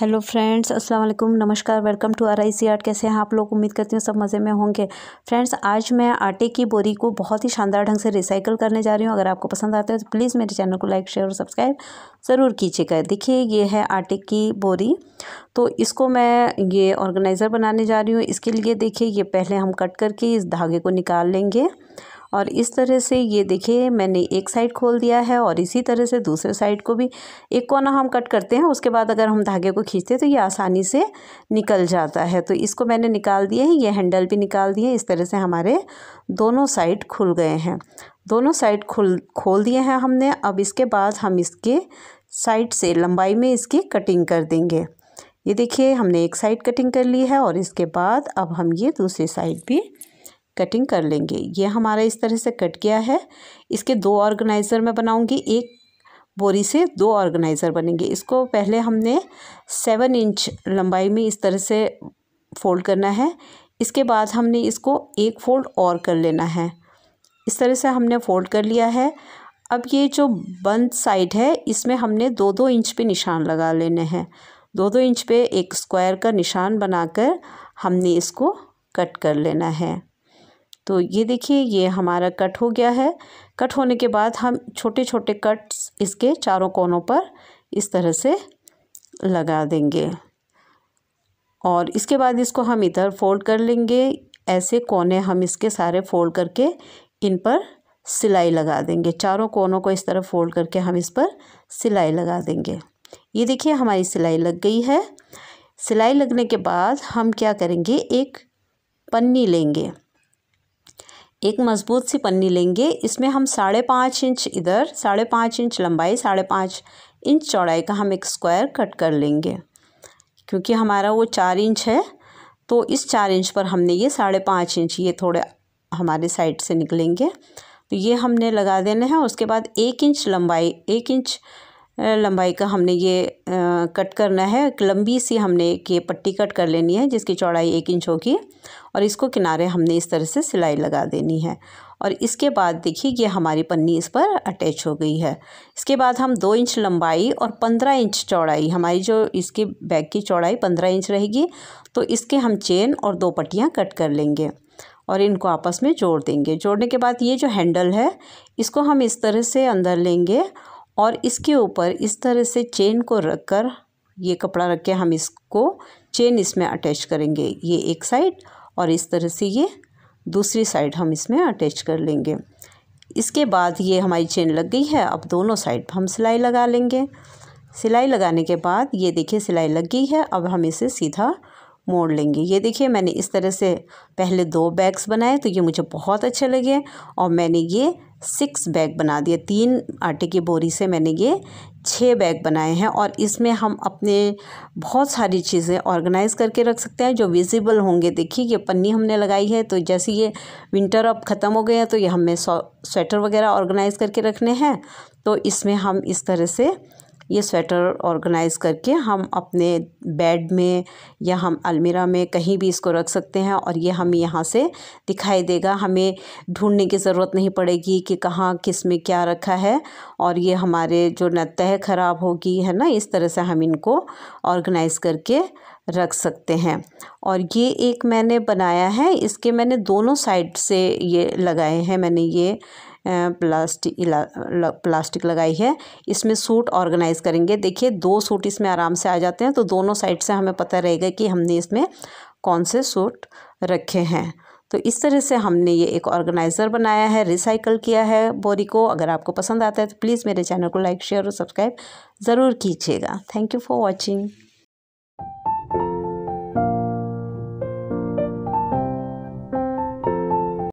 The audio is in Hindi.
हेलो फ्रेंड्स अस्सलाम वालेकुम नमस्कार welcome to R I C art कैसे हैं आप लोग उम्मीद करती हूँ सब मज़े में होंगे फ्रेंड्स आज मैं आटे की बोरी को बहुत ही शानदार ढंग से रिसाइकल करने जा रही हूँ अगर आपको पसंद आता है तो प्लीज़ मेरे चैनल को लाइक शेयर और सब्सक्राइब ज़रूर कीजिएगा देखिए ये है आटे की बोरी तो इसको मैं ये ऑर्गेनाइज़र बनाने जा रही हूँ इसके लिए देखिए ये पहले हम कट करके इस धागे को निकाल लेंगे और इस तरह से ये देखिए मैंने एक साइड खोल दिया है और इसी तरह से दूसरे साइड को भी एक कोना हम कट करते हैं उसके बाद अगर हम धागे को खींचते हैं तो ये आसानी से निकल जाता है तो इसको मैंने निकाल दिए हैं ये हैंडल भी निकाल दिए इस तरह से हमारे दोनों साइड खुल गए हैं दोनों साइड खुल खोल दिए हैं हमने अब इसके बाद हम इसके साइड से लंबाई में इसकी कटिंग कर देंगे ये देखिए हमने एक साइड कटिंग कर ली है और इसके बाद अब हम ये दूसरी साइड भी कटिंग कर लेंगे ये हमारा इस तरह से कट गया है इसके दो ऑर्गेनाइज़र मैं बनाऊंगी एक बोरी से दो ऑर्गेनाइज़र बनेंगे इसको पहले हमने सेवन इंच लंबाई में इस तरह से फोल्ड करना है इसके बाद हमने इसको एक फोल्ड और कर लेना है इस तरह से हमने फोल्ड कर लिया है अब ये जो बंद साइड है इसमें हमने दो दो इंच पे निशान लगा लेने हैं दो दो इंच पे एक स्क्वायर का निशान बनाकर हमने इसको कट कर लेना है तो ये देखिए ये हमारा कट हो गया है कट होने के बाद हम छोटे छोटे कट्स इसके चारों कोनों पर इस तरह से लगा देंगे और इसके बाद इसको हम इधर फोल्ड कर लेंगे ऐसे कोने हम इसके सारे फोल्ड करके इन पर सिलाई लगा देंगे चारों कोनों को इस तरह फोल्ड करके हम इस पर सिलाई लगा देंगे ये देखिए हमारी सिलाई लग गई है सिलाई लगने के बाद हम क्या करेंगे एक पन्नी लेंगे एक मज़बूत सी पन्नी लेंगे इसमें हम साढ़े पाँच इंच इधर साढ़े पाँच इंच लंबाई साढ़े पाँच इंच चौड़ाई का हम एक स्क्वायर कट कर लेंगे क्योंकि हमारा वो चार इंच है तो इस चार इंच पर हमने ये साढ़े पाँच इंच ये थोड़े हमारे साइड से निकलेंगे तो ये हमने लगा देने हैं उसके बाद एक इंच लंबाई एक इंच लंबाई का हमने ये कट करना है एक लंबी सी हमने एक ये पट्टी कट कर लेनी है जिसकी चौड़ाई एक इंच होगी और इसको किनारे हमने इस तरह से सिलाई लगा देनी है और इसके बाद देखिए ये हमारी पन्नी इस पर अटैच हो गई है इसके बाद हम दो इंच लंबाई और पंद्रह इंच चौड़ाई हमारी जो इसके बैग की चौड़ाई पंद्रह इंच रहेगी तो इसके हम चेन और दो पट्टियाँ कट कर लेंगे और इनको आपस में जोड़ देंगे जोड़ने के बाद ये जो हैंडल है इसको हम इस तरह से अंदर लेंगे और इसके ऊपर इस तरह से चेन को रख कर ये कपड़ा रख के हम इसको चेन इसमें अटैच करेंगे ये एक साइड और इस तरह से ये दूसरी साइड हम इसमें अटैच कर लेंगे इसके बाद ये हमारी चेन लग गई है अब दोनों साइड हम सिलाई लगा लेंगे सिलाई लगाने के बाद ये देखिए सिलाई लग गई है अब हम इसे सीधा मोड़ लेंगे ये देखिए मैंने इस तरह से पहले दो बैग्स बनाए तो ये मुझे बहुत अच्छे लगे और मैंने ये सिक्स बैग बना दिए तीन आटे की बोरी से मैंने ये छः बैग बनाए हैं और इसमें हम अपने बहुत सारी चीज़ें ऑर्गेनाइज़ करके रख सकते हैं जो विजिबल होंगे देखिए ये पन्नी हमने लगाई है तो जैसे ये विंटर अब ख़त्म हो गया तो ये हमें स्वेटर वगैरह ऑर्गेनाइज़ करके रखने हैं तो इसमें हम इस तरह से ये स्वेटर ऑर्गेनाइज़ करके हम अपने बेड में या हम अलमीरा में कहीं भी इसको रख सकते हैं और ये हम यहाँ से दिखाई देगा हमें ढूंढने की ज़रूरत नहीं पड़ेगी कि कहाँ किस में क्या रखा है और ये हमारे जो न तह ख़राब होगी है ना इस तरह से हम इनको ऑर्गेनाइज़ करके रख सकते हैं और ये एक मैंने बनाया है इसके मैंने दोनों साइड से ये लगाए हैं मैंने ये प्लास्टिक प्लास्टिक लगाई है इसमें सूट ऑर्गेनाइज़ करेंगे देखिए दो सूट इसमें आराम से आ जाते हैं तो दोनों साइड से हमें पता रहेगा कि हमने इसमें कौन से सूट रखे हैं तो इस तरह से हमने ये एक ऑर्गेनाइज़र बनाया है रिसाइकल किया है बोरी को अगर आपको पसंद आता है तो प्लीज़ मेरे चैनल को लाइक शेयर और सब्सक्राइब ज़रूर कीजिएगा थैंक यू फॉर वॉचिंग